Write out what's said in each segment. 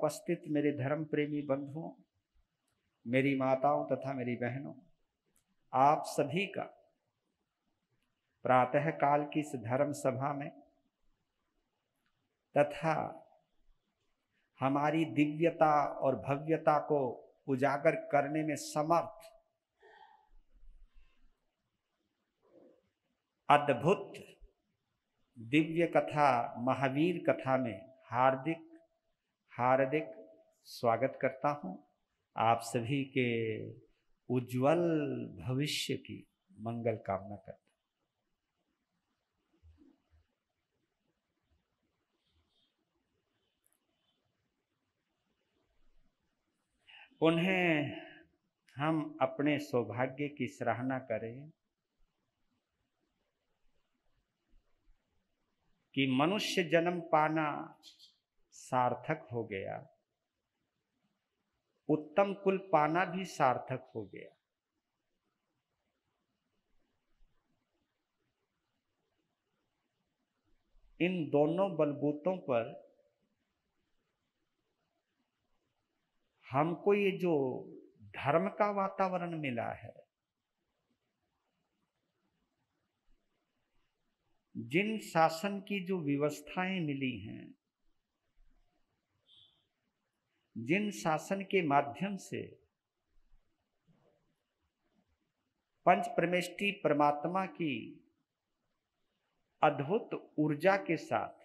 उपस्थित मेरे धर्म प्रेमी बंधुओं मेरी माताओं तथा मेरी बहनों आप सभी का प्रातः काल की इस धर्म सभा में तथा हमारी दिव्यता और भव्यता को उजागर करने में समर्थ अद्भुत दिव्य कथा महावीर कथा में हार्दिक हार्दिक स्वागत करता हूं आप सभी के उज्जवल भविष्य की मंगल कामना करता उन्हें हम अपने सौभाग्य की सराहना करें कि मनुष्य जन्म पाना सार्थक हो गया उत्तम कुल पाना भी सार्थक हो गया इन दोनों बलबूतों पर हमको ये जो धर्म का वातावरण मिला है जिन शासन की जो व्यवस्थाएं मिली हैं जिन शासन के माध्यम से पंच परमेष्टि परमात्मा की अद्भुत ऊर्जा के साथ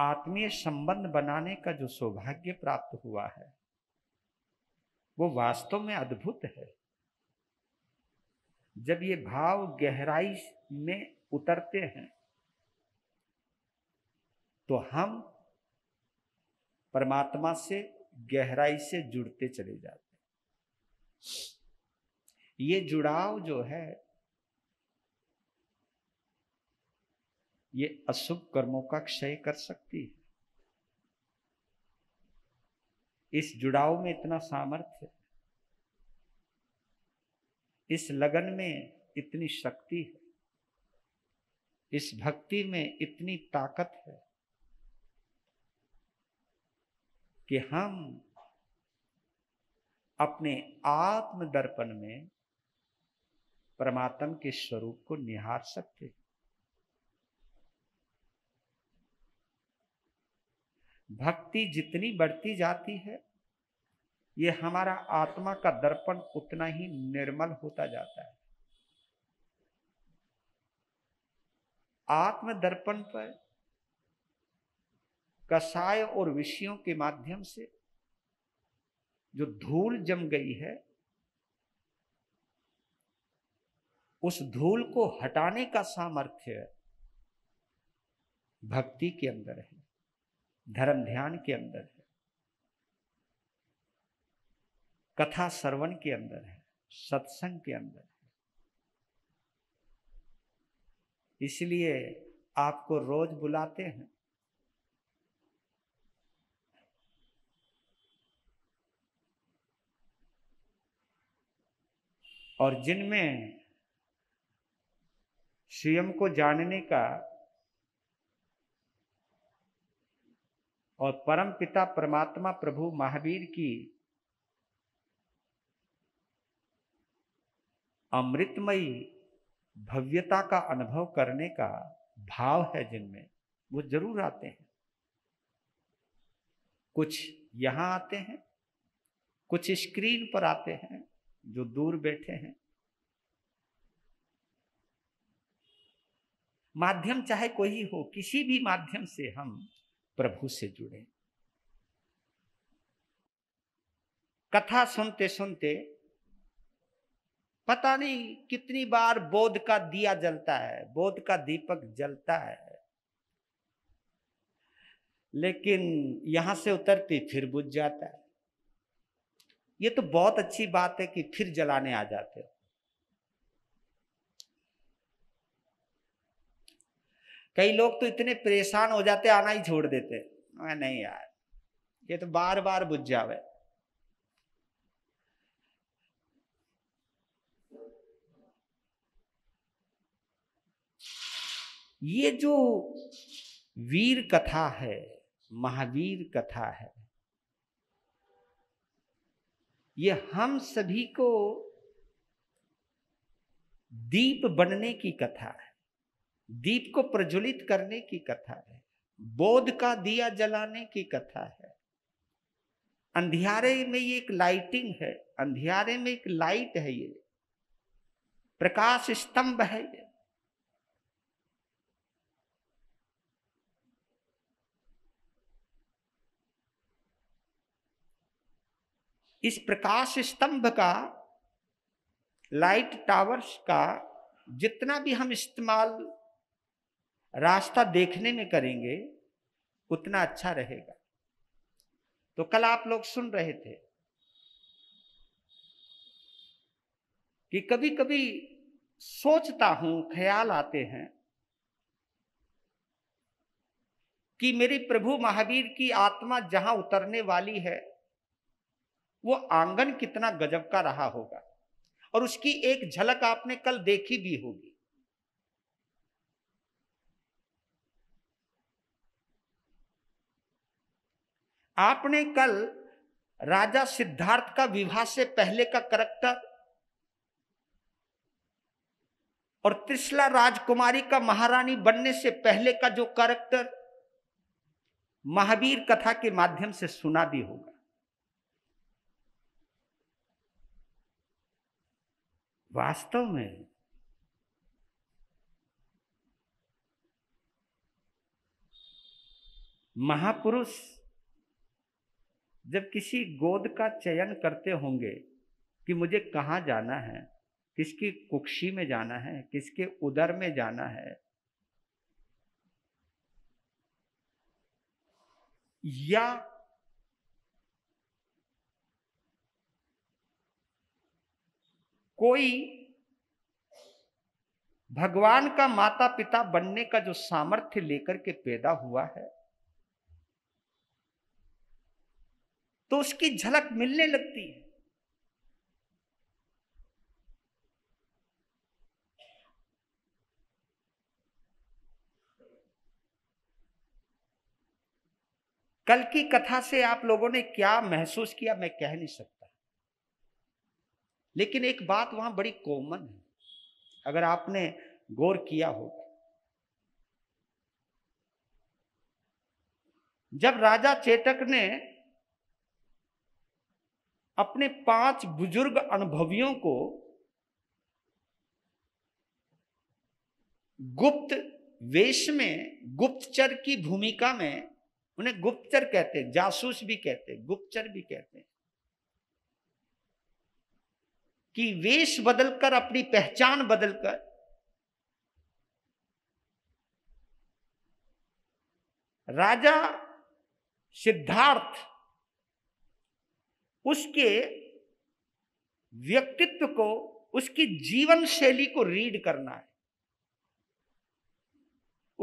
आत्मीय संबंध बनाने का जो सौभाग्य प्राप्त हुआ है वो वास्तव में अद्भुत है जब ये भाव गहराई में उतरते हैं तो हम परमात्मा से गहराई से जुड़ते चले जाते हैं ये जुड़ाव जो है ये अशुभ कर्मों का क्षय कर सकती है इस जुड़ाव में इतना सामर्थ्य है इस लगन में इतनी शक्ति है इस भक्ति में इतनी ताकत है कि हम अपने आत्म दर्पण में परमात्म के स्वरूप को निहार सकते भक्ति जितनी बढ़ती जाती है ये हमारा आत्मा का दर्पण उतना ही निर्मल होता जाता है आत्म दर्पण पर कसाय और विषयों के माध्यम से जो धूल जम गई है उस धूल को हटाने का सामर्थ्य भक्ति के अंदर है धर्म ध्यान के अंदर है कथा श्रवण के अंदर है सत्संग के अंदर है इसलिए आपको रोज बुलाते हैं और जिनमें स्वयं को जानने का और परम पिता परमात्मा प्रभु महावीर की अमृतमयी भव्यता का अनुभव करने का भाव है जिनमें वो जरूर आते हैं कुछ यहां आते हैं कुछ स्क्रीन पर आते हैं जो दूर बैठे हैं माध्यम चाहे कोई हो किसी भी माध्यम से हम प्रभु से जुड़े कथा सुनते सुनते पता नहीं कितनी बार बोध का दिया जलता है बोध का दीपक जलता है लेकिन यहां से उतरती फिर बुझ जाता है ये तो बहुत अच्छी बात है कि फिर जलाने आ जाते हो कई लोग तो इतने परेशान हो जाते आना ही छोड़ देते मैं नहीं यार ये तो बार बार बुझ जावे ये जो वीर कथा है महावीर कथा है ये हम सभी को दीप बनने की कथा है दीप को प्रज्वलित करने की कथा है बोध का दिया जलाने की कथा है अंधियारे में ये एक लाइटिंग है अंधियारे में एक लाइट है ये प्रकाश स्तंभ है ये इस प्रकाश स्तंभ का लाइट टावर्स का जितना भी हम इस्तेमाल रास्ता देखने में करेंगे उतना अच्छा रहेगा तो कल आप लोग सुन रहे थे कि कभी कभी सोचता हूं ख्याल आते हैं कि मेरी प्रभु महावीर की आत्मा जहां उतरने वाली है वो आंगन कितना गजब का रहा होगा और उसकी एक झलक आपने कल देखी भी होगी आपने कल राजा सिद्धार्थ का विवाह से पहले का करैक्टर और त्रिशला राजकुमारी का महारानी बनने से पहले का जो करैक्टर महावीर कथा के माध्यम से सुना भी होगा वास्तव में महापुरुष जब किसी गोद का चयन करते होंगे कि मुझे कहाँ जाना है किसकी कुक्षी में जाना है किसके उदर में जाना है या कोई भगवान का माता पिता बनने का जो सामर्थ्य लेकर के पैदा हुआ है तो उसकी झलक मिलने लगती है कल की कथा से आप लोगों ने क्या महसूस किया मैं कह नहीं सकता लेकिन एक बात वहां बड़ी कॉमन है अगर आपने गौर किया हो तो। जब राजा चेतक ने अपने पांच बुजुर्ग अनुभवियों को गुप्त वेश में गुप्तचर की भूमिका में उन्हें गुप्तचर कहते हैं जासूस भी कहते हैं गुप्तचर भी कहते हैं कि वेश बदलकर अपनी पहचान बदलकर राजा सिद्धार्थ उसके व्यक्तित्व को उसकी जीवन शैली को रीड करना है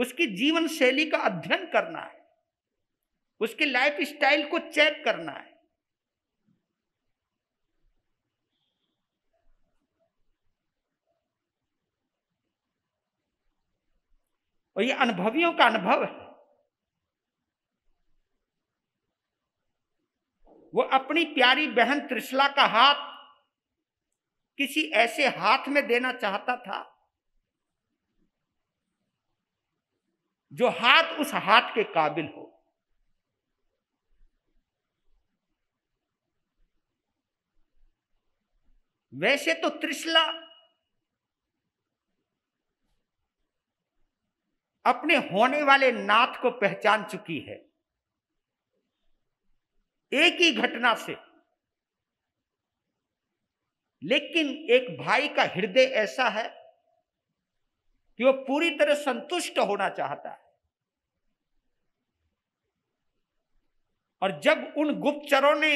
उसकी जीवन शैली का अध्ययन करना है उसके लाइफ स्टाइल को चेक करना है और ये अनुभवियों का अनुभव है वो अपनी प्यारी बहन त्रिशला का हाथ किसी ऐसे हाथ में देना चाहता था जो हाथ उस हाथ के काबिल हो वैसे तो त्रिशला अपने होने वाले नाथ को पहचान चुकी है एक ही घटना से लेकिन एक भाई का हृदय ऐसा है कि वो पूरी तरह संतुष्ट होना चाहता है और जब उन गुप्तचरों ने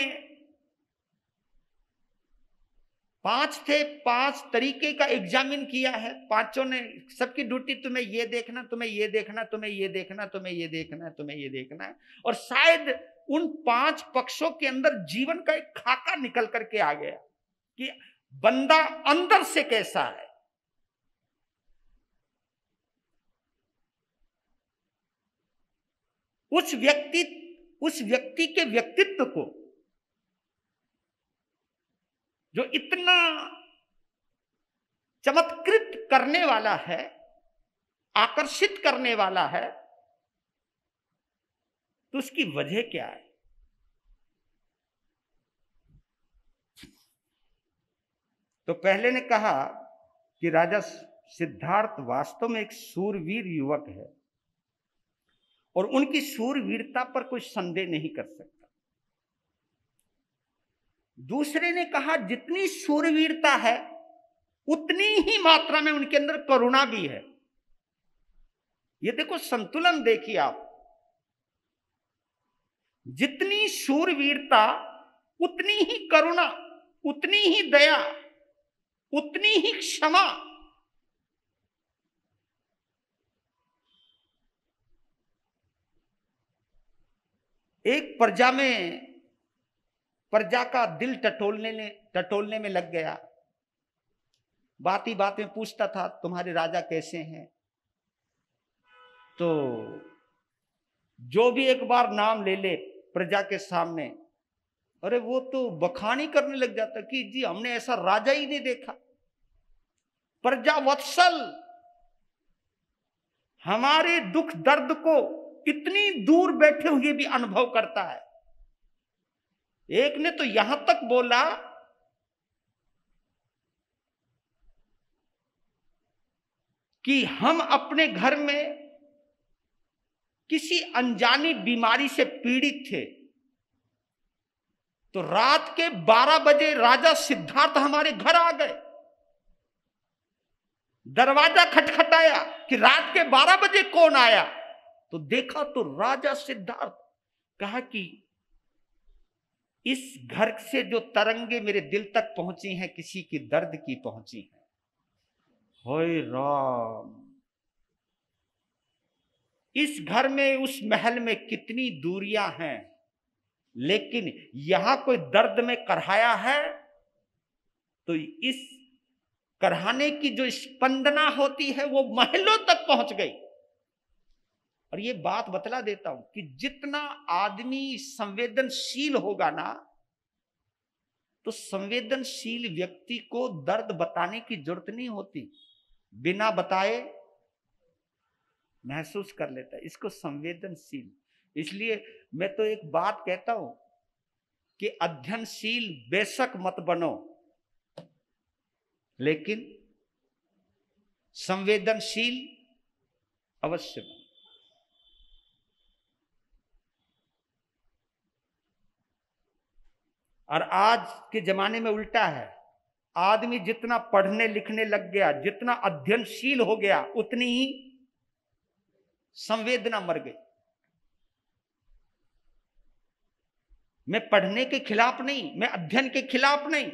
पांच थे पांच तरीके का एग्जामिन किया है पांचों ने सबकी ड्यूटी तुम्हें ये देखना तुम्हें ये देखना तुम्हें ये देखना तुम्हें ये देखना तुम्हें ये देखना है और शायद उन पांच पक्षों के अंदर जीवन का एक खाका निकल करके आ गया कि बंदा अंदर से कैसा है उस व्यक्ति उस व्यक्ति के व्यक्तित्व को जो इतना चमत्कृत करने वाला है आकर्षित करने वाला है तो उसकी वजह क्या है तो पहले ने कहा कि राजा सिद्धार्थ वास्तव में एक सूरवीर युवक है और उनकी सूरवीरता पर कोई संदेह नहीं कर सकता दूसरे ने कहा जितनी सूरवीरता है उतनी ही मात्रा में उनके अंदर करुणा भी है ये देखो संतुलन देखिए आप जितनी सूरवीरता उतनी ही करुणा उतनी ही दया उतनी ही क्षमा एक प्रजा में प्रजा का दिल टटोलने ने टटोलने में लग गया बात ही बात में पूछता था तुम्हारे राजा कैसे हैं तो जो भी एक बार नाम ले ले प्रजा के सामने अरे वो तो बखानी करने लग जाता कि जी हमने ऐसा राजा ही नहीं देखा प्रजा वत्सल हमारे दुख दर्द को इतनी दूर बैठे हुए भी अनुभव करता है एक ने तो यहां तक बोला कि हम अपने घर में किसी अनजानी बीमारी से पीड़ित थे तो रात के 12 बजे राजा सिद्धार्थ हमारे घर आ गए दरवाजा खटखटाया कि रात के 12 बजे कौन आया तो देखा तो राजा सिद्धार्थ कहा कि इस घर से जो तरंगे मेरे दिल तक पहुंची हैं किसी की दर्द की पहुंची हैं होय राम इस घर में उस महल में कितनी दूरियां हैं लेकिन यहां कोई दर्द में कढ़ाया है तो इस करहाने की जो स्पंदना होती है वो महलों तक पहुंच गई और ये बात बतला देता हूं कि जितना आदमी संवेदनशील होगा ना तो संवेदनशील व्यक्ति को दर्द बताने की जरूरत नहीं होती बिना बताए महसूस कर लेता इसको संवेदनशील इसलिए मैं तो एक बात कहता हूं कि अध्ययनशील बेशक मत बनो लेकिन संवेदनशील अवश्य बनो और आज के ज़माने में उल्टा है आदमी जितना पढ़ने लिखने लग गया जितना अध्ययनशील हो गया उतनी ही संवेदना मर गई मैं पढ़ने के खिलाफ नहीं मैं अध्ययन के खिलाफ नहीं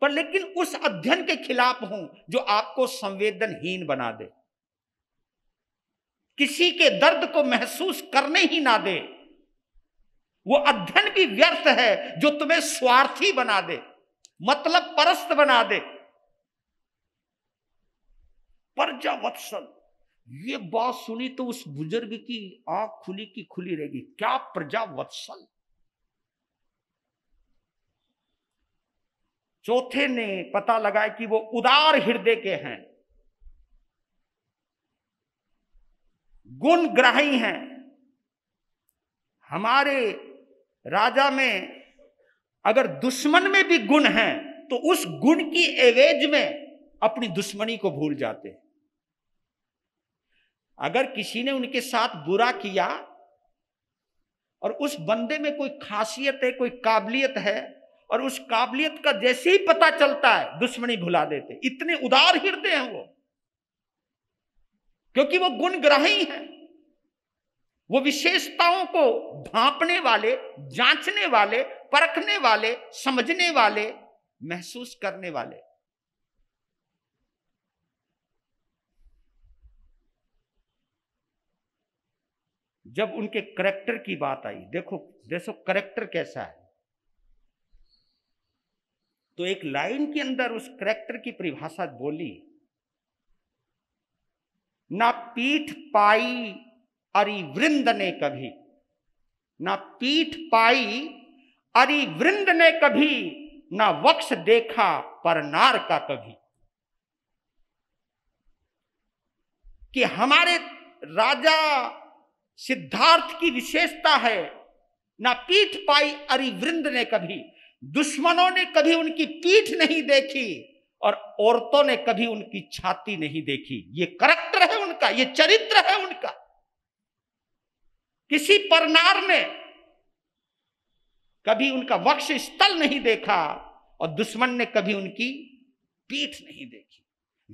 पर लेकिन उस अध्ययन के खिलाफ हूं जो आपको संवेदनहीन बना दे किसी के दर्द को महसूस करने ही ना दे वो अध्ययन भी व्यर्थ है जो तुम्हें स्वार्थी बना दे मतलब परस्त बना दे प्रजावत्सल वत्सल ये बात सुनी तो उस बुजुर्ग की आंख खुली की खुली रहेगी क्या प्रजा वत्सल चौथे ने पता लगाया कि वो उदार हृदय के हैं गुण ग्राही हैं हमारे राजा में अगर दुश्मन में भी गुण है तो उस गुण की एवेज में अपनी दुश्मनी को भूल जाते हैं अगर किसी ने उनके साथ बुरा किया और उस बंदे में कोई खासियत है कोई काबिलियत है और उस काबिलियत का जैसे ही पता चलता है दुश्मनी भुला देते इतने उदार हृदय हैं वो क्योंकि वो गुण ग्राही हैं वो विशेषताओं को भापने वाले जांचने वाले परखने वाले समझने वाले महसूस करने वाले जब उनके करेक्टर की बात आई देखो देखो करेक्टर कैसा है तो एक लाइन के अंदर उस करेक्टर की परिभाषा बोली ना पीठ पाई वृंद ने कभी ना पीठ पाई वृंद ने कभी ना वक्ष देखा परनार का कभी कि हमारे राजा सिद्धार्थ की विशेषता है ना पीठ पाई वृंद ने कभी दुश्मनों ने कभी उनकी पीठ नहीं देखी और औरतों ने कभी उनकी छाती नहीं देखी ये करैक्टर है उनका ये चरित्र है उनका किसी परनार ने कभी उनका वक्ष स्थल नहीं देखा और दुश्मन ने कभी उनकी पीठ नहीं देखी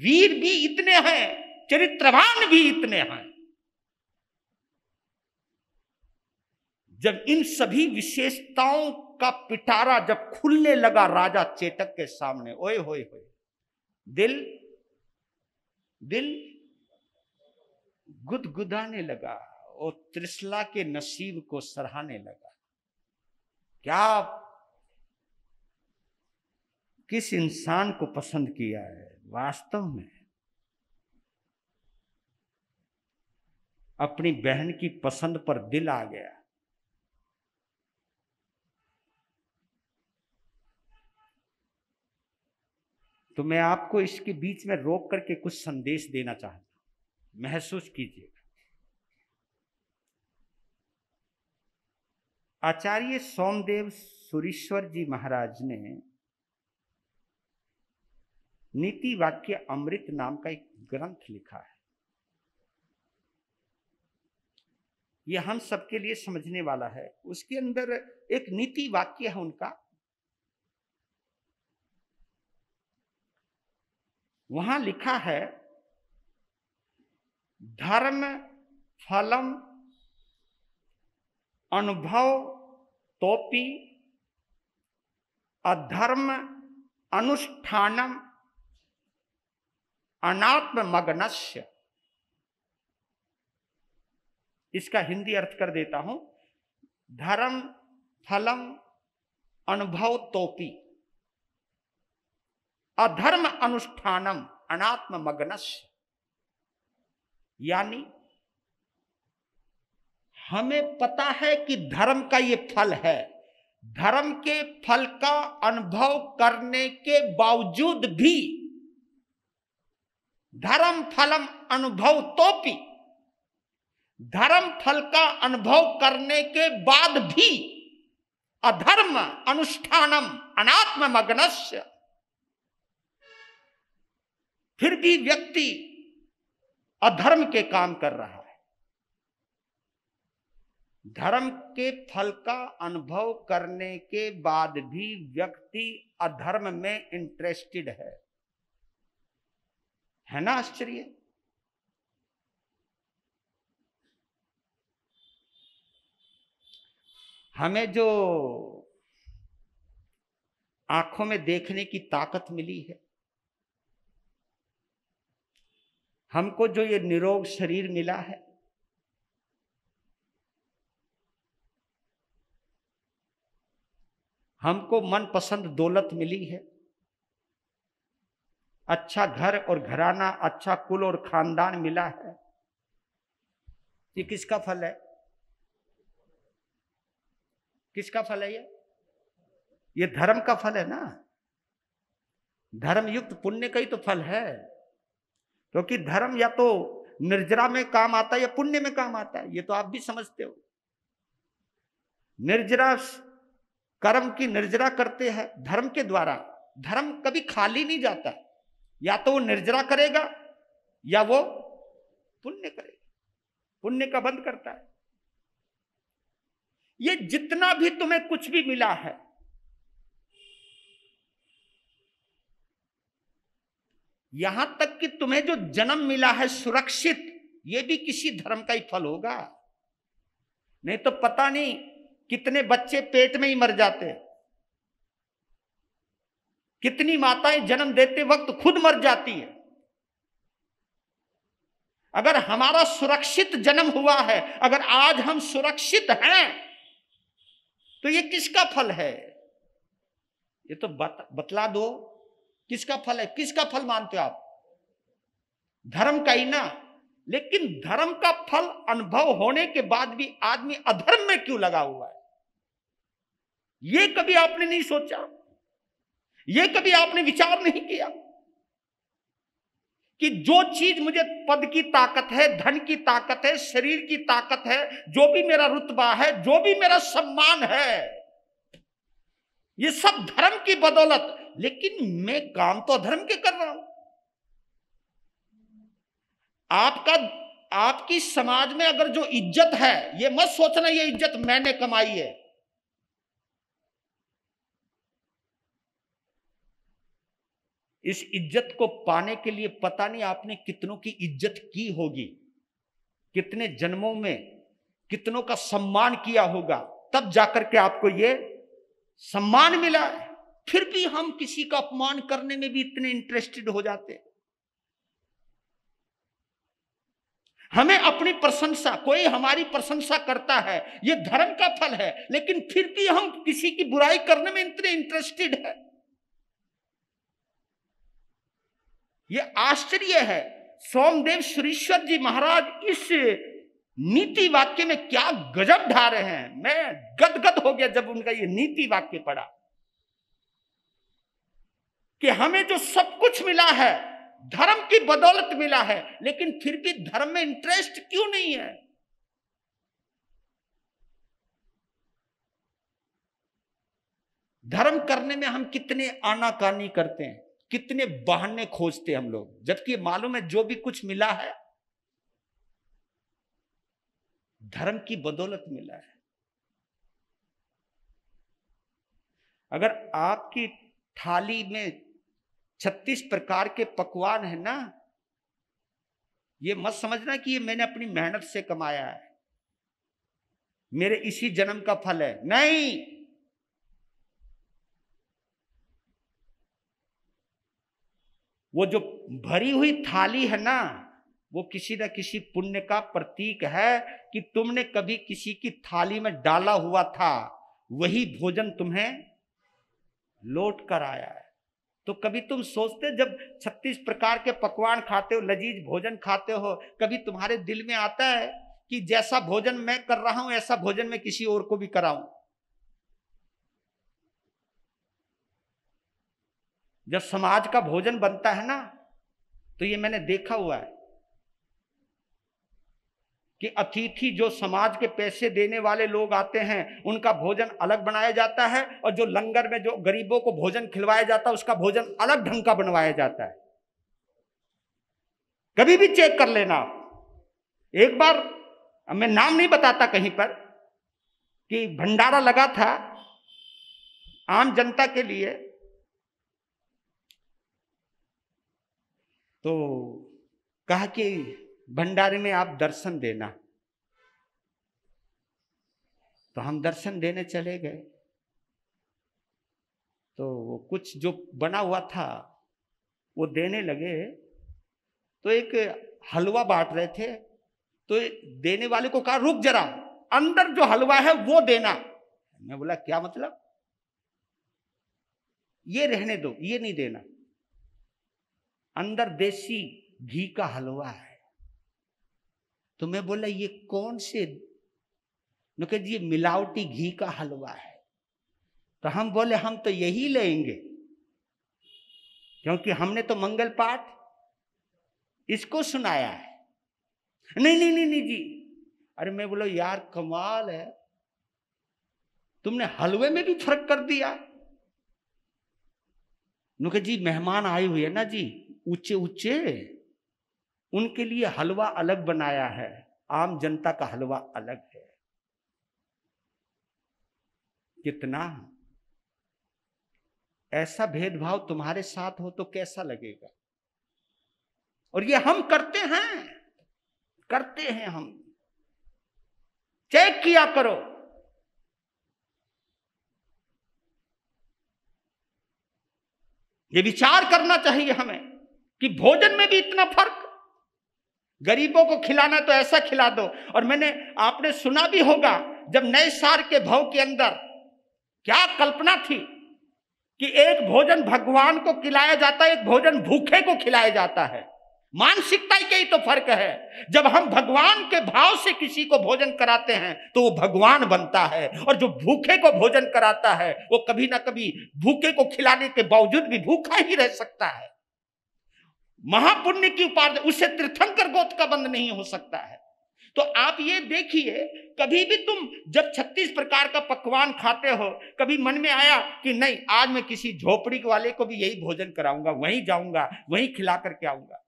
वीर भी इतने हैं चरित्रवान भी इतने हैं जब इन सभी विशेषताओं का पिटारा जब खुलने लगा राजा चेतक के सामने ओए होए होए दिल दिल गुदगुदाने लगा और त्रिसला के नसीब को सराहने लगा क्या आप किस इंसान को पसंद किया है वास्तव में अपनी बहन की पसंद पर दिल आ गया तो मैं आपको इसके बीच में रोक करके कुछ संदेश देना चाहता हूं महसूस कीजिए आचार्य सोमदेव सुरीश्वर जी महाराज ने नीति वाक्य अमृत नाम का एक ग्रंथ लिखा है यह हम सबके लिए समझने वाला है उसके अंदर एक नीति वाक्य है उनका वहां लिखा है धर्म फलम अनुभव तोपी अधर्म अनुष्ठानम अनात्म मग्नस्य इसका हिंदी अर्थ कर देता हूं धर्म फलम अनुभव तोपी अधर्म अनुष्ठानम अनात्म मग्नस यानी हमें पता है कि धर्म का ये फल है धर्म के फल का अनुभव करने के बावजूद भी धर्म फलम अनुभव तोपी धर्म फल का अनुभव करने के बाद भी अधर्म अनुष्ठानम अनात्म मग्नस्य फिर भी व्यक्ति अधर्म के काम कर रहा है धर्म के फल का अनुभव करने के बाद भी व्यक्ति अधर्म में इंटरेस्टेड है है ना आश्चर्य हमें जो आंखों में देखने की ताकत मिली है हमको जो ये निरोग शरीर मिला है हमको मनपसंद दौलत मिली है अच्छा घर और घराना अच्छा कुल और खानदान मिला है ये किसका फल है किसका फल है ये ये धर्म का फल है ना धर्म युक्त पुण्य का ही तो फल है क्योंकि तो धर्म या तो निर्जरा में काम आता है या पुण्य में काम आता है ये तो आप भी समझते हो निर्जरा कर्म की निर्जरा करते हैं धर्म के द्वारा धर्म कभी खाली नहीं जाता या तो वो निर्जरा करेगा या वो पुण्य करेगा पुण्य का बंद करता है ये जितना भी तुम्हें कुछ भी मिला है यहां तक कि तुम्हें जो जन्म मिला है सुरक्षित ये भी किसी धर्म का ही फल होगा नहीं तो पता नहीं कितने बच्चे पेट में ही मर जाते हैं कितनी माताएं जन्म देते वक्त खुद मर जाती है अगर हमारा सुरक्षित जन्म हुआ है अगर आज हम सुरक्षित हैं तो ये किसका फल है ये तो बत, बतला दो किसका फल है किसका फल मानते हो आप धर्म का ही ना लेकिन धर्म का फल अनुभव होने के बाद भी आदमी अधर्म में क्यों लगा हुआ है ये कभी आपने नहीं सोचा ये कभी आपने विचार नहीं किया कि जो चीज मुझे पद की ताकत है धन की ताकत है शरीर की ताकत है जो भी मेरा रुतबा है जो भी मेरा सम्मान है ये सब धर्म की बदौलत लेकिन मैं काम तो धर्म के कर रहा हूं आपका आपकी समाज में अगर जो इज्जत है ये मत सोचना ये इज्जत मैंने कमाई है इस इज्जत को पाने के लिए पता नहीं आपने कितनों की इज्जत की होगी कितने जन्मों में कितनों का सम्मान किया होगा तब जाकर के आपको ये सम्मान मिला है फिर भी हम किसी का अपमान करने में भी इतने इंटरेस्टेड हो जाते हमें अपनी प्रशंसा कोई हमारी प्रशंसा करता है यह धर्म का फल है लेकिन फिर भी हम किसी की बुराई करने में इतने इंटरेस्टेड है ये आश्चर्य है सोमदेव श्रीश्वर जी महाराज इस नीति वाक्य में क्या गजब ढा रहे हैं मैं गदगद हो गया जब उनका ये नीति वाक्य पढ़ा कि हमें जो सब कुछ मिला है धर्म की बदौलत मिला है लेकिन फिर भी धर्म में इंटरेस्ट क्यों नहीं है धर्म करने में हम कितने आनाकानी करते हैं कितने बहाने खोजते हम लोग जबकि मालूम है जो भी कुछ मिला है धर्म की बदौलत मिला है अगर आपकी थाली में छत्तीस प्रकार के पकवान है ना ये मत समझना कि ये मैंने अपनी मेहनत से कमाया है मेरे इसी जन्म का फल है नहीं वो जो भरी हुई थाली है ना वो किसी न किसी पुण्य का प्रतीक है कि तुमने कभी किसी की थाली में डाला हुआ था वही भोजन तुम्हें लौट कर आया है तो कभी तुम सोचते जब 36 प्रकार के पकवान खाते हो लजीज भोजन खाते हो कभी तुम्हारे दिल में आता है कि जैसा भोजन मैं कर रहा हूं ऐसा भोजन मैं किसी और को भी कराऊं जब समाज का भोजन बनता है ना तो ये मैंने देखा हुआ है कि अतिथि जो समाज के पैसे देने वाले लोग आते हैं उनका भोजन अलग बनाया जाता है और जो लंगर में जो गरीबों को भोजन खिलवाया जाता है उसका भोजन अलग ढंग का बनवाया जाता है कभी भी चेक कर लेना आप एक बार मैं नाम नहीं बताता कहीं पर कि भंडारा लगा था आम जनता के लिए तो कहा कि भंडारे में आप दर्शन देना तो हम दर्शन देने चले गए तो कुछ जो बना हुआ था वो देने लगे तो एक हलवा बांट रहे थे तो देने वाले को कहा रुक जरा अंदर जो हलवा है वो देना मैं बोला क्या मतलब ये रहने दो ये नहीं देना अंदर देसी घी का हलवा है तो मैं बोला ये कौन से कह ये मिलावटी घी का हलवा है तो हम बोले हम तो यही लेंगे क्योंकि हमने तो मंगल पाठ इसको सुनाया है नहीं नहीं नहीं नहीं जी अरे मैं बोलो यार कमाल है तुमने हलवे में भी फर्क कर दिया नुके जी मेहमान आए हुए ना जी ऊंचे ऊंचे उनके लिए हलवा अलग बनाया है आम जनता का हलवा अलग है कितना ऐसा भेदभाव तुम्हारे साथ हो तो कैसा लगेगा और ये हम करते हैं करते हैं हम चेक किया करो ये विचार करना चाहिए हमें कि भोजन में भी इतना फर्क गरीबों को खिलाना तो ऐसा खिला दो और मैंने आपने सुना भी होगा जब नए सार के भव के अंदर क्या कल्पना थी कि एक भोजन भगवान को खिलाया जाता है एक भोजन भूखे को खिलाया जाता है मानसिकता के ही तो फर्क है जब हम भगवान के भाव से किसी को भोजन कराते हैं तो वो भगवान बनता है और जो भूखे को भोजन कराता है वो कभी ना कभी भूखे को खिलाने के बावजूद भी भूखा ही रह सकता है महापुण्य की उपार्जन उससे तीर्थंकर गोत का बंद नहीं हो सकता है तो आप ये देखिए कभी भी तुम जब 36 प्रकार का पकवान खाते हो कभी मन में आया कि नहीं आज मैं किसी झोपड़ी वाले को भी यही भोजन कराऊंगा वहीं जाऊंगा वहीं खिला करके आऊंगा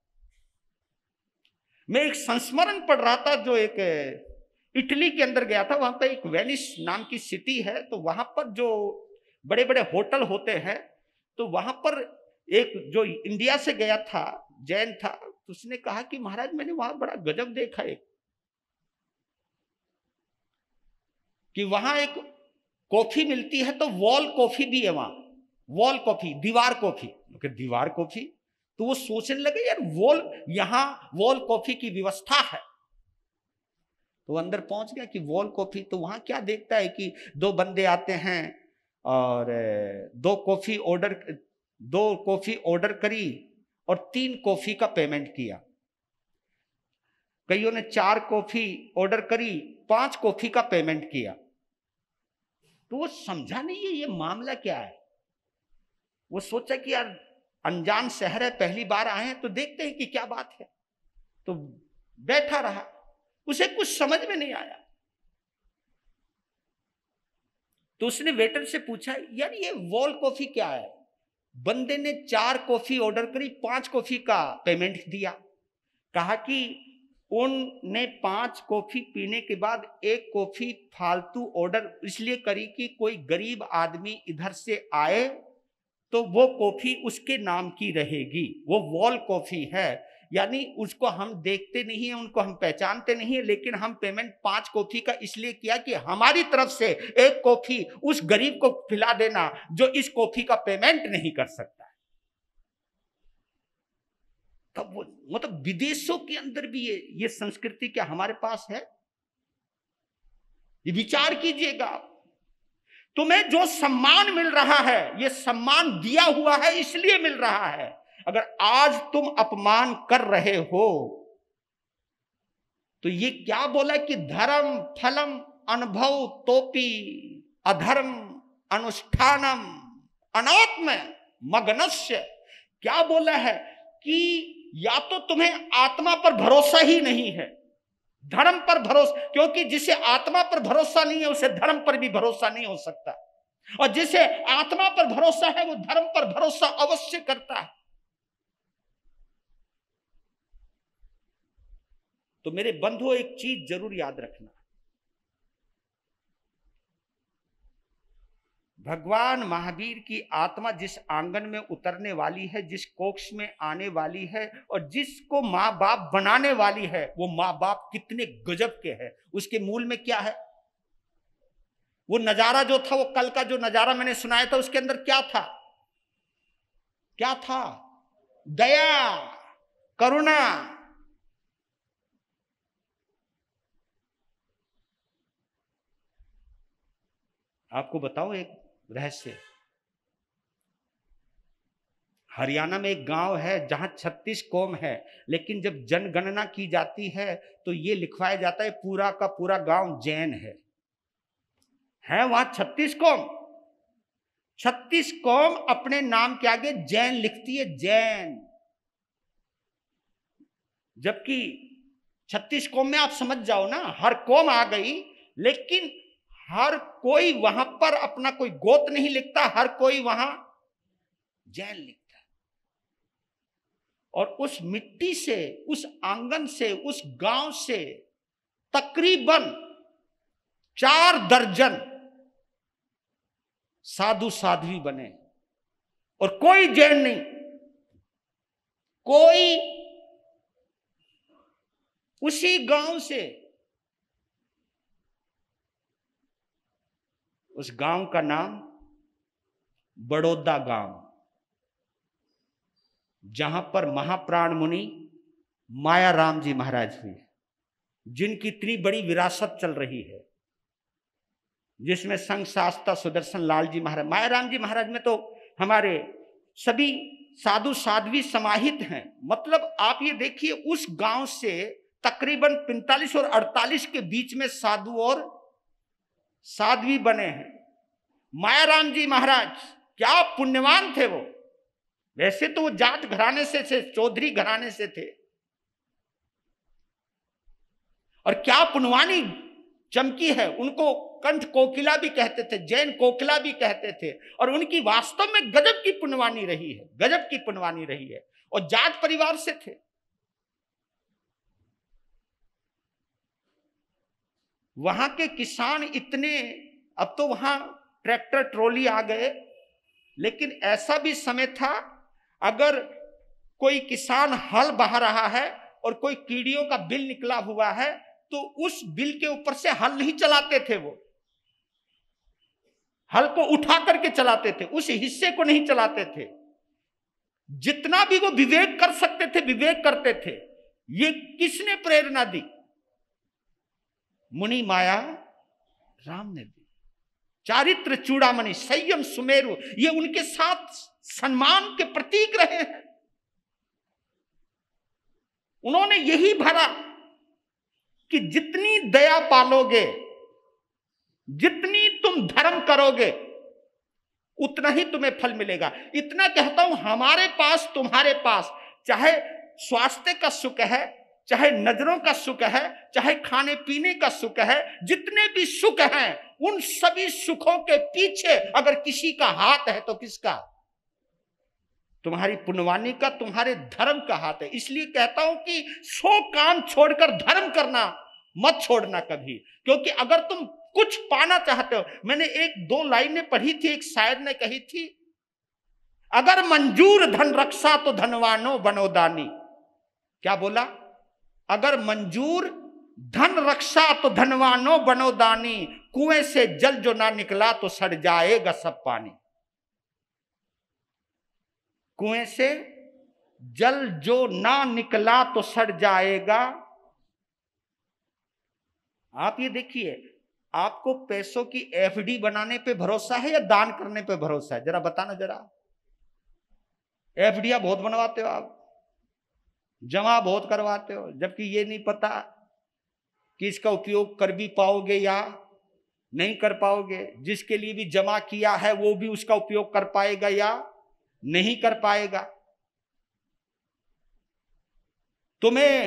मैं एक संस्मरण पढ़ रहा था जो एक इटली के अंदर गया था वहां पर एक वेनिस नाम की सिटी है तो वहां पर जो बड़े बड़े होटल होते हैं तो वहां पर एक जो इंडिया से गया था जैन था तो उसने कहा कि महाराज मैंने वहां बड़ा गजब देखा एक कि वहां एक कॉफी मिलती है तो वॉल कॉफी भी है वहां वॉल कॉफी दीवार कॉफी दीवार कॉफी तो वो सोचने लगे यार वॉल यहां वॉल कॉफी की व्यवस्था है तो अंदर पहुंच गया कि वॉल कॉफी तो वहां क्या देखता है कि दो बंदे आते हैं और दो कॉफी ऑर्डर दो कॉफी ऑर्डर करी और तीन कॉफी का पेमेंट किया कईयों ने चार कॉफी ऑर्डर करी पांच कॉफी का पेमेंट किया तो वो समझा नहीं है ये मामला क्या है वो सोचा कि यार अनजान शहर है पहली बार आए हैं तो देखते हैं कि क्या बात है तो बैठा रहा उसे कुछ समझ में नहीं आया तो उसने वेटर से पूछा यार ये वॉल कॉफी क्या है बंदे ने चार कॉफी ऑर्डर करी पांच कॉफी का पेमेंट दिया कहा कि उनने पांच कॉफी पीने के बाद एक कॉफी फालतू ऑर्डर इसलिए करी कि कोई गरीब आदमी इधर से आए तो वो कॉफी उसके नाम की रहेगी वो वॉल कॉफी है यानी उसको हम देखते नहीं है उनको हम पहचानते नहीं है लेकिन हम पेमेंट पांच कॉफी का इसलिए किया कि हमारी तरफ से एक कॉफी उस गरीब को खिला देना जो इस कॉफी का पेमेंट नहीं कर सकता तब वो मतलब विदेशों के अंदर भी ये ये संस्कृति क्या हमारे पास है ये विचार कीजिएगा तुम्हें जो सम्मान मिल रहा है ये सम्मान दिया हुआ है इसलिए मिल रहा है अगर आज तुम अपमान कर रहे हो तो ये क्या बोला कि धर्म फलम अनुभव तोपी अधर्म अनुष्ठानम अनात्म मगनस्य क्या बोला है कि या तो तुम्हें आत्मा पर भरोसा ही नहीं है धर्म पर भरोसा क्योंकि जिसे आत्मा पर भरोसा नहीं है उसे धर्म पर भी भरोसा नहीं हो सकता और जिसे आत्मा पर भरोसा है वो धर्म पर भरोसा अवश्य करता है तो मेरे बंधु एक चीज जरूर याद रखना भगवान महावीर की आत्मा जिस आंगन में उतरने वाली है जिस कोक्ष में आने वाली है और जिसको माँ बाप बनाने वाली है वो माँ बाप कितने गजब के हैं उसके मूल में क्या है वो नजारा जो था वो कल का जो नजारा मैंने सुनाया था उसके अंदर क्या था क्या था दया करुणा आपको बताओ एक रहस्य हरियाणा में एक गांव है जहां 36 कौम है लेकिन जब जनगणना की जाती है तो ये लिखवाया जाता है पूरा का पूरा गांव जैन है है वहां 36 कौम 36 कौम अपने नाम के आगे जैन लिखती है जैन जबकि 36 कौम में आप समझ जाओ ना हर कौम आ गई लेकिन हर कोई वहां पर अपना कोई गोत नहीं लिखता हर कोई वहां जैन लिखता और उस मिट्टी से उस आंगन से उस गांव से तकरीबन चार दर्जन साधु साध्वी बने और कोई जैन नहीं कोई उसी गांव से उस गांव का नाम बड़ौदा गांव जहां पर महाप्राण मुनि माया राम जी महाराज हुए जिनकी इतनी बड़ी विरासत चल रही है जिसमें संघ शास्त्र सुदर्शन लाल जी महाराज माया राम जी महाराज में तो हमारे सभी साधु साध्वी समाहित हैं मतलब आप ये देखिए उस गांव से तकरीबन 45 और 48 के बीच में साधु और साध्वी बने हैं मायाराम जी महाराज क्या पुण्यवान थे वो वैसे तो वो जाट घराने से थे चौधरी घराने से थे और क्या पुनवानी चमकी है उनको कंठ कोकिला भी कहते थे जैन कोकिला भी कहते थे और उनकी वास्तव में गजब की पुनवानी रही है गजब की पुनवानी रही है और जाट परिवार से थे वहां के किसान इतने अब तो वहां ट्रैक्टर ट्रॉली आ गए लेकिन ऐसा भी समय था अगर कोई किसान हल बहा रहा है और कोई कीड़ियों का बिल निकला हुआ है तो उस बिल के ऊपर से हल नहीं चलाते थे वो हल को उठा करके चलाते थे उस हिस्से को नहीं चलाते थे जितना भी वो विवेक कर सकते थे विवेक करते थे ये किसने प्रेरणा दी मुनि माया राम ने दी चारित्र चूड़ामणि संयम सुमेरु ये उनके साथ सम्मान के प्रतीक रहे हैं उन्होंने यही भरा कि जितनी दया पालोगे जितनी तुम धर्म करोगे उतना ही तुम्हें फल मिलेगा इतना कहता हूं हमारे पास तुम्हारे पास चाहे स्वास्थ्य का सुख है चाहे नजरों का सुख है चाहे खाने पीने का सुख है जितने भी सुख हैं उन सभी सुखों के पीछे अगर किसी का हाथ है तो किसका तुम्हारी पुनवानी का तुम्हारे धर्म का हाथ है इसलिए कहता हूं कि सो काम छोड़कर धर्म करना मत छोड़ना कभी क्योंकि अगर तुम कुछ पाना चाहते हो मैंने एक दो लाइनें पढ़ी थी एक शायर ने कही थी अगर मंजूर धन रक्षा तो धनवानो बनो दानी क्या बोला अगर मंजूर धन रक्षा तो धनवानो बनो दानी कुएं से जल जो ना निकला तो सड़ जाएगा सब पानी कुएं से जल जो ना निकला तो सड़ जाएगा आप ये देखिए आपको पैसों की एफडी बनाने पे भरोसा है या दान करने पे भरोसा है जरा बताना जरा एफडिया बहुत बनवाते हो आप जमा बहुत करवाते हो जबकि ये नहीं पता कि इसका उपयोग कर भी पाओगे या नहीं कर पाओगे जिसके लिए भी जमा किया है वो भी उसका उपयोग कर पाएगा या नहीं कर पाएगा तुम्हें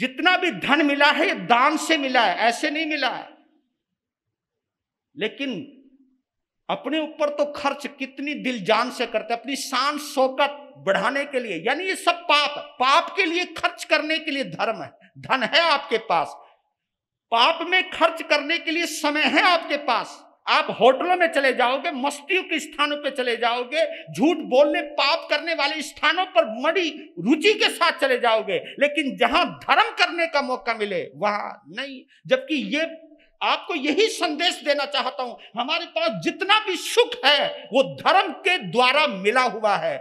जितना भी धन मिला है दान से मिला है ऐसे नहीं मिला है लेकिन अपने ऊपर तो खर्च कितनी दिल जान से करते अपनी शान शौकत बढ़ाने के लिए यानी ये सब पाप पाप के लिए खर्च करने के लिए धर्म है धन है आपके पास पाप में खर्च करने के लिए समय है आपके पास आप होटलों में चले जाओगे मस्तियों के स्थानों पर चले जाओगे झूठ बोलने पाप करने वाले स्थानों पर मड़ी रुचि के साथ चले जाओगे लेकिन जहां धर्म करने का मौका मिले वहां नहीं जबकि ये आपको यही संदेश देना चाहता हूं हमारे पास जितना भी सुख है वो धर्म के द्वारा मिला हुआ है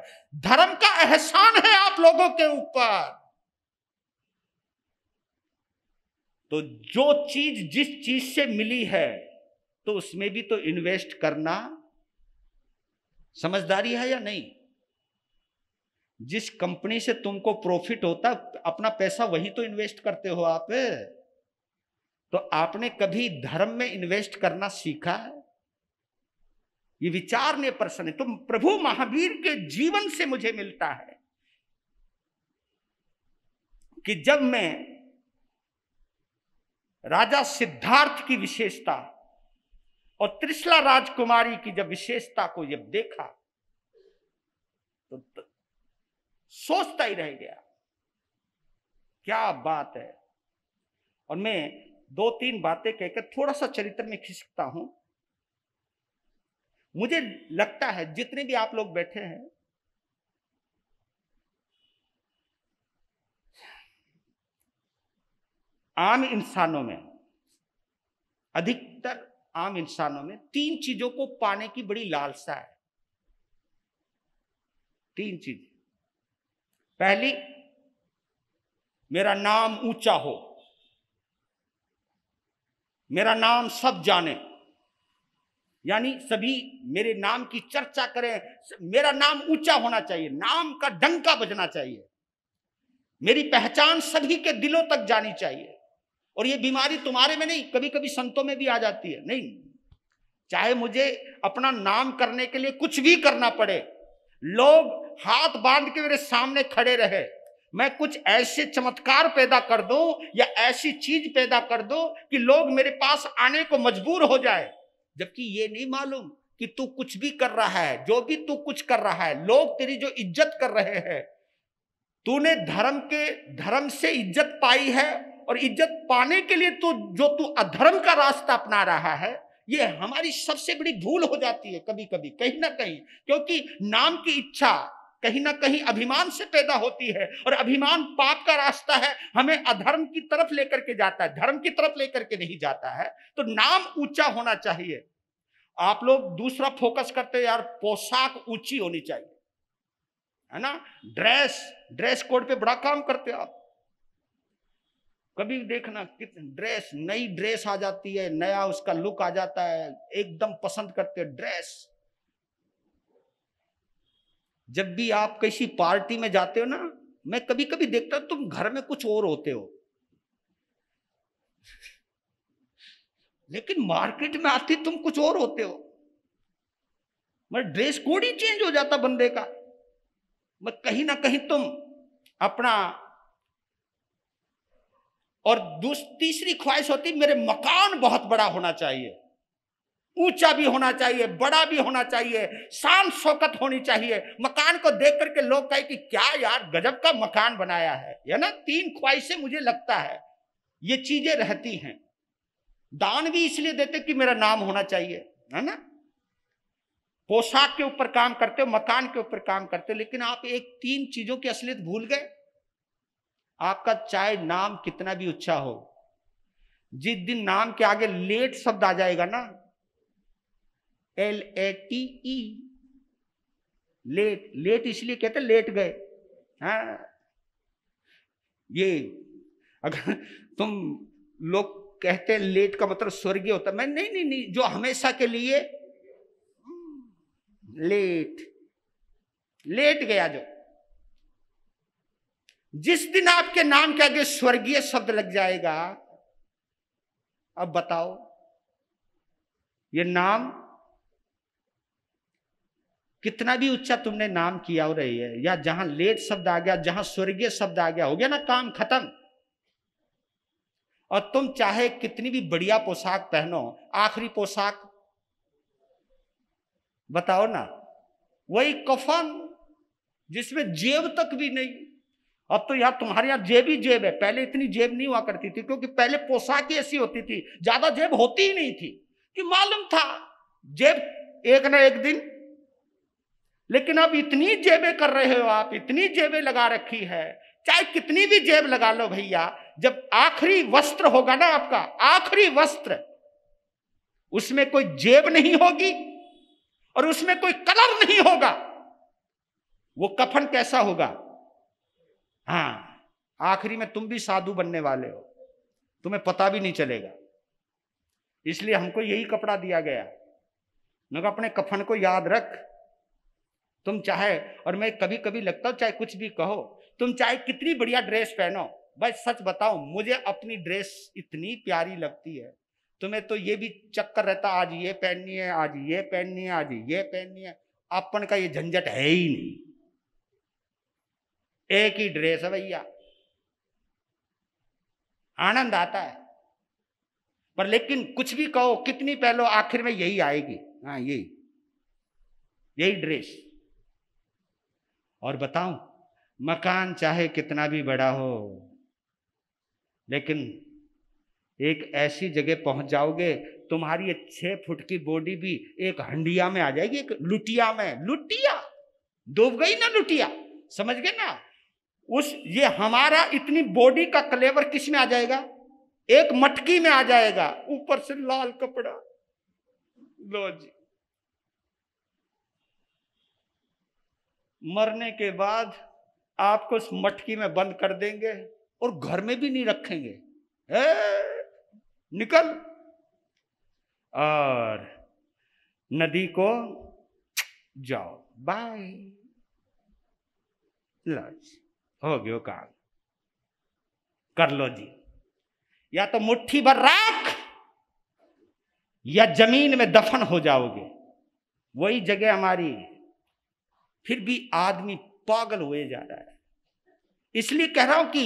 धर्म का एहसान है आप लोगों के ऊपर तो जो चीज जिस चीज से मिली है तो उसमें भी तो इन्वेस्ट करना समझदारी है या नहीं जिस कंपनी से तुमको प्रॉफिट होता अपना पैसा वही तो इन्वेस्ट करते हो आप तो आपने कभी धर्म में इन्वेस्ट करना सीखा है ये विचार ने प्रश्न है तो प्रभु महावीर के जीवन से मुझे मिलता है कि जब मैं राजा सिद्धार्थ की विशेषता और त्रिशला राजकुमारी की जब विशेषता को जब देखा तो, तो सोचता ही रह गया क्या बात है और मैं दो तीन बातें कहकर थोड़ा सा चरित्र में खिसकता हूं मुझे लगता है जितने भी आप लोग बैठे हैं आम इंसानों में अधिकतर आम इंसानों में तीन चीजों को पाने की बड़ी लालसा है तीन चीज पहली मेरा नाम ऊंचा हो मेरा नाम सब जाने यानी सभी मेरे नाम की चर्चा करें मेरा नाम ऊंचा होना चाहिए नाम का डंका बजना चाहिए मेरी पहचान सभी के दिलों तक जानी चाहिए और ये बीमारी तुम्हारे में नहीं कभी कभी संतों में भी आ जाती है नहीं चाहे मुझे अपना नाम करने के लिए कुछ भी करना पड़े लोग हाथ बांध के मेरे सामने खड़े रहे मैं कुछ ऐसे चमत्कार पैदा कर दूं या ऐसी चीज पैदा कर दूं कि लोग मेरे पास आने को मजबूर हो जाए जबकि ये नहीं मालूम कि तू कुछ भी कर रहा है जो भी तू कुछ कर रहा है लोग तेरी जो इज्जत कर रहे हैं तूने धर्म के धर्म से इज्जत पाई है और इज्जत पाने के लिए तू जो तू अधर्म का रास्ता अपना रहा है ये हमारी सबसे बड़ी भूल हो जाती है कभी कभी कहीं ना कहीं क्योंकि नाम की इच्छा कहीं ना कहीं अभिमान से पैदा होती है और अभिमान पाप का रास्ता है हमें अधर्म की तरफ लेकर के जाता है धर्म की तरफ लेकर के नहीं जाता है तो नाम ऊंचा होना चाहिए आप लोग दूसरा फोकस करते हो यार पोशाक ऊंची होनी चाहिए है ना ड्रेस ड्रेस कोड पे बड़ा काम करते हो आप कभी देखना कितने ड्रेस नई ड्रेस आ जाती है नया उसका लुक आ जाता है एकदम पसंद करते हो ड्रेस जब भी आप किसी पार्टी में जाते हो ना मैं कभी कभी देखता हूं तुम घर में कुछ और होते हो लेकिन मार्केट में आते तुम कुछ और होते हो मैं ड्रेस कोड ही चेंज हो जाता बंदे का मैं कहीं ना कहीं तुम अपना और दूसरी तीसरी ख्वाहिश होती मेरे मकान बहुत बड़ा होना चाहिए ऊंचा भी होना चाहिए बड़ा भी होना चाहिए शान शौकत होनी चाहिए मकान को देख करके लोग कहे कि क्या यार गजब का मकान बनाया है या ना तीन ख्वाहिशें मुझे लगता है ये चीजें रहती हैं दान भी इसलिए देते कि मेरा नाम होना चाहिए है ना पोशाक के ऊपर काम करते हो मकान के ऊपर काम करते हो लेकिन आप एक तीन चीजों की असलियत भूल गए आपका चाहे नाम कितना भी ऊंचा हो जिस दिन नाम के आगे लेट शब्द आ जाएगा ना L A T E late late इसलिए कहते लेट गए हा? ये अगर तुम लोग कहते हैं लेट का मतलब स्वर्गीय होता मैं नहीं नहीं नहीं जो हमेशा के लिए लेट लेट गया जो जिस दिन आपके नाम के आगे स्वर्गीय शब्द लग जाएगा अब बताओ ये नाम कितना भी उच्चा तुमने नाम किया हो रही है या जहां लेट शब्द आ गया जहां स्वर्गीय शब्द आ गया हो गया ना काम खत्म और तुम चाहे कितनी भी बढ़िया पोशाक पहनो आखिरी पोशाक बताओ ना वही कफन जिसमें जेब तक भी नहीं अब तो यहां तुम्हारे यहां जेब ही जेब है पहले इतनी जेब नहीं हुआ करती थी क्योंकि पहले पोशाक ही ऐसी होती थी ज्यादा जेब होती ही नहीं थी कि मालूम था जेब एक ना एक दिन लेकिन अब इतनी जेबें कर रहे हो आप इतनी जेबें लगा रखी है चाहे कितनी भी जेब लगा लो भैया जब आखिरी वस्त्र होगा ना आपका आखिरी वस्त्र उसमें कोई जेब नहीं होगी और उसमें कोई कलर नहीं होगा वो कफन कैसा होगा हाँ आखिरी में तुम भी साधु बनने वाले हो तुम्हें पता भी नहीं चलेगा इसलिए हमको यही कपड़ा दिया गया अपने कफन को याद रख तुम चाहे और मैं कभी कभी लगता हूँ चाहे कुछ भी कहो तुम चाहे कितनी बढ़िया ड्रेस पहनो बस सच बताओ मुझे अपनी ड्रेस इतनी प्यारी लगती है तुम्हें तो ये भी चक्कर रहता आज ये पहननी है आज ये पहननी है आज ये पहननी है अपन का ये झंझट है ही नहीं एक ही ड्रेस है भैया आनंद आता है पर लेकिन कुछ भी कहो कितनी पहलो आखिर में यही आएगी हाँ यही यही ड्रेस और बताऊं मकान चाहे कितना भी बड़ा हो लेकिन एक ऐसी जगह पहुंच जाओगे तुम्हारी छह फुट की बॉडी भी एक हंडिया में आ जाएगी एक लुटिया में लुटिया डूब गई ना लुटिया समझ गए ना उस ये हमारा इतनी बॉडी का कलेवर किस में आ जाएगा एक मटकी में आ जाएगा ऊपर से लाल कपड़ा लो जी मरने के बाद आपको उस मटकी में बंद कर देंगे और घर में भी नहीं रखेंगे ए, निकल और नदी को जाओ बाय हो गयो काम कर लो जी या तो मुट्ठी भर राख या जमीन में दफन हो जाओगे वही जगह हमारी फिर भी आदमी पागल हुए जा रहा है इसलिए कह रहा हूं कि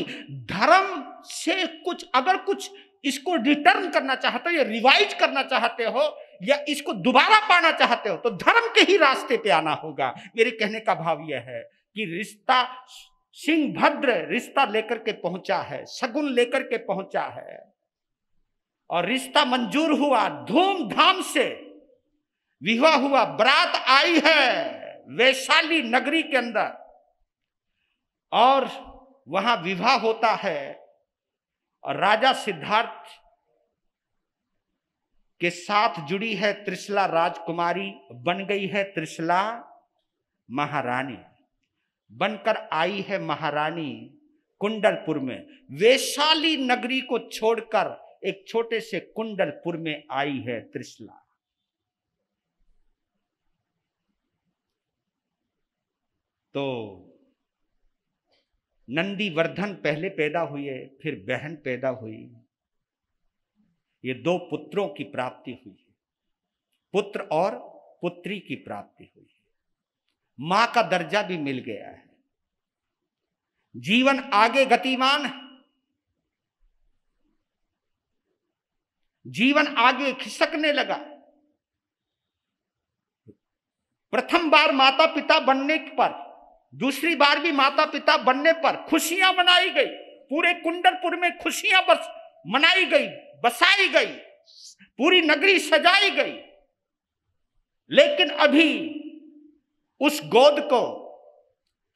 धर्म से कुछ अगर कुछ इसको रिटर्न करना चाहते हो या रिवाइज करना चाहते हो या इसको दोबारा पाना चाहते हो तो धर्म के ही रास्ते पे आना होगा मेरे कहने का भाव यह है कि रिश्ता सिंह भद्र रिश्ता लेकर के पहुंचा है शगुन लेकर के पहुंचा है और रिश्ता मंजूर हुआ धूमधाम से विवाह हुआ बरात आई है वैशाली नगरी के अंदर और वहां विवाह होता है और राजा सिद्धार्थ के साथ जुड़ी है त्रिशला राजकुमारी बन गई है त्रिशला महारानी बनकर आई है महारानी कुंडलपुर में वैशाली नगरी को छोड़कर एक छोटे से कुंडलपुर में आई है त्रिशला तो नंदी वर्धन पहले पैदा हुए फिर बहन पैदा हुई ये दो पुत्रों की प्राप्ति हुई है पुत्र और पुत्री की प्राप्ति हुई है मां का दर्जा भी मिल गया है जीवन आगे गतिमान जीवन आगे खिसकने लगा प्रथम बार माता पिता बनने पर दूसरी बार भी माता पिता बनने पर खुशियां मनाई गई पूरे कुंडलपुर में खुशियां बस मनाई गई बसाई गई पूरी नगरी सजाई गई लेकिन अभी उस गोद को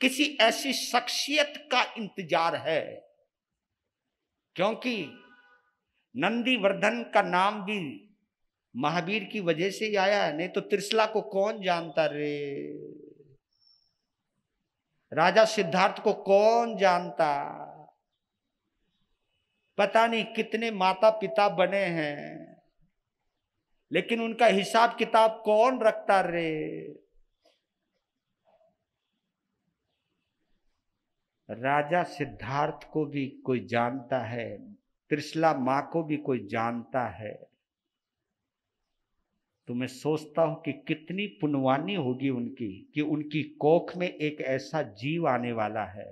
किसी ऐसी शख्सियत का इंतजार है क्योंकि नंदीवर्धन का नाम भी महावीर की वजह से ही आया है नहीं तो त्रिसला को कौन जानता रे राजा सिद्धार्थ को कौन जानता पता नहीं कितने माता पिता बने हैं लेकिन उनका हिसाब किताब कौन रखता रे राजा सिद्धार्थ को भी कोई जानता है त्रिशला माँ को भी कोई जानता है तो मैं सोचता हूं कि कितनी पुनवानी होगी उनकी कि उनकी कोख में एक ऐसा जीव आने वाला है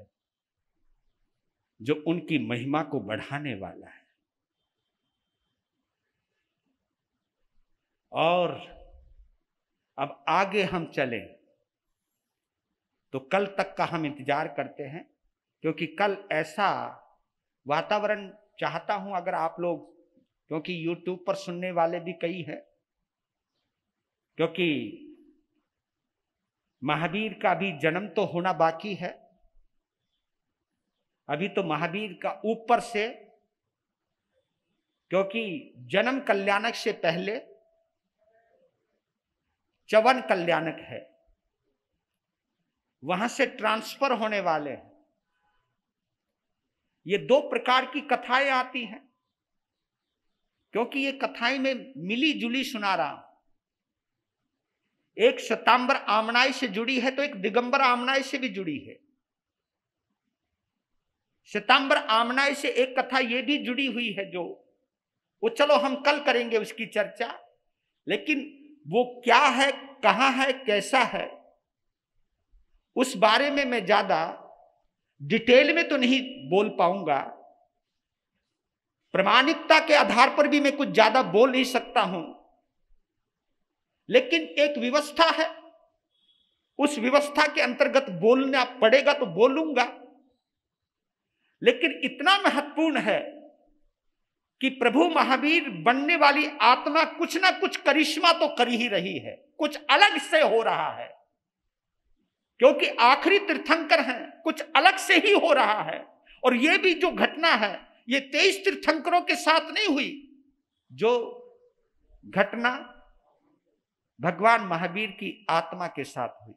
जो उनकी महिमा को बढ़ाने वाला है और अब आगे हम चलें तो कल तक का हम इंतजार करते हैं क्योंकि कल ऐसा वातावरण चाहता हूं अगर आप लोग क्योंकि यूट्यूब पर सुनने वाले भी कई हैं क्योंकि महावीर का भी जन्म तो होना बाकी है अभी तो महावीर का ऊपर से क्योंकि जन्म कल्याणक से पहले चवन कल्याणक है वहां से ट्रांसफर होने वाले हैं ये दो प्रकार की कथाएं आती हैं क्योंकि ये कथाएं में मिली जुली सुना रहा हूं एक शताम्बर आमनाई से जुड़ी है तो एक दिगंबर आमनाई से भी जुड़ी है शताम्बर आमनाई से एक कथा यह भी जुड़ी हुई है जो वो चलो हम कल करेंगे उसकी चर्चा लेकिन वो क्या है कहां है कैसा है उस बारे में मैं ज्यादा डिटेल में तो नहीं बोल पाऊंगा प्रमाणिकता के आधार पर भी मैं कुछ ज्यादा बोल नहीं सकता हूं लेकिन एक व्यवस्था है उस व्यवस्था के अंतर्गत बोलना पड़ेगा तो बोलूंगा लेकिन इतना महत्वपूर्ण है कि प्रभु महावीर बनने वाली आत्मा कुछ ना कुछ करिश्मा तो कर ही रही है कुछ अलग से हो रहा है क्योंकि आखिरी तीर्थंकर हैं कुछ अलग से ही हो रहा है और यह भी जो घटना है यह तेईस तीर्थंकरों के साथ नहीं हुई जो घटना भगवान महावीर की आत्मा के साथ हुई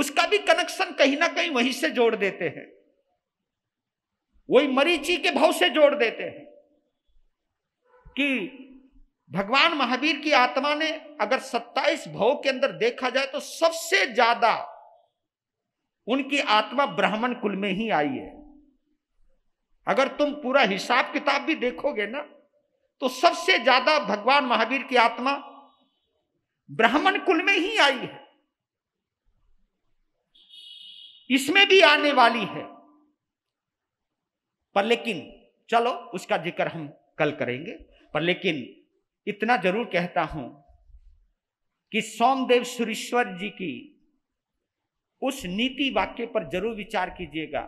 उसका भी कनेक्शन कहीं ना कहीं वहीं से जोड़ देते हैं वही मरीची के भाव से जोड़ देते हैं कि भगवान महावीर की आत्मा ने अगर 27 भाव के अंदर देखा जाए तो सबसे ज्यादा उनकी आत्मा ब्राह्मण कुल में ही आई है अगर तुम पूरा हिसाब किताब भी देखोगे ना तो सबसे ज्यादा भगवान महावीर की आत्मा ब्राह्मण कुल में ही आई है इसमें भी आने वाली है पर लेकिन चलो उसका जिक्र हम कल करेंगे पर लेकिन इतना जरूर कहता हूं कि सोमदेव सुरेश्वर जी की उस नीति वाक्य पर जरूर विचार कीजिएगा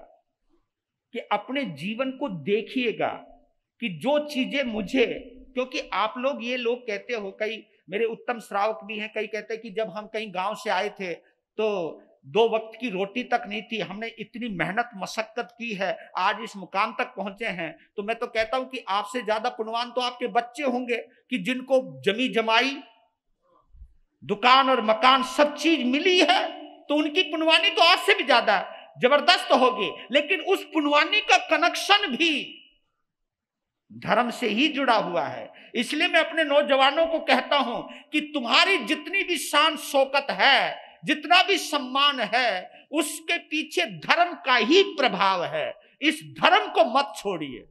कि अपने जीवन को देखिएगा कि जो चीजें मुझे क्योंकि आप लोग ये लोग कहते हो कई मेरे उत्तम श्रावक भी हैं कई कहते हैं कि जब हम कहीं गांव से आए थे तो दो वक्त की रोटी तक नहीं थी हमने इतनी मेहनत मशक्कत की है आज इस मुकाम तक पहुंचे हैं तो मैं तो कहता हूं कि आपसे ज्यादा पुण्यवान तो आपके बच्चे होंगे कि जिनको जमी जमाई दुकान और मकान सब चीज मिली है तो उनकी पुण्यवानी तो आपसे भी ज्यादा जबरदस्त होगी लेकिन उस पुनवानी का कनेक्शन भी धर्म से ही जुड़ा हुआ है इसलिए मैं अपने नौजवानों को कहता हूं कि तुम्हारी जितनी भी शान शौकत है जितना भी सम्मान है उसके पीछे धर्म का ही प्रभाव है इस धर्म को मत छोड़िए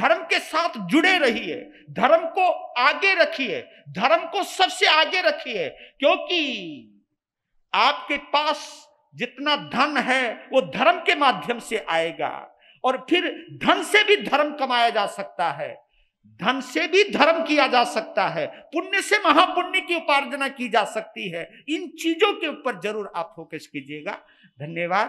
धर्म के साथ जुड़े रहिए धर्म को आगे रखिए धर्म को सबसे आगे रखिए क्योंकि आपके पास जितना धन है वो धर्म के माध्यम से आएगा और फिर धन से भी धर्म कमाया जा सकता है धन से भी धर्म किया जा सकता है पुण्य से महापुण्य की उपार्जना की जा सकती है इन चीजों के ऊपर जरूर आप फोकस कीजिएगा धन्यवाद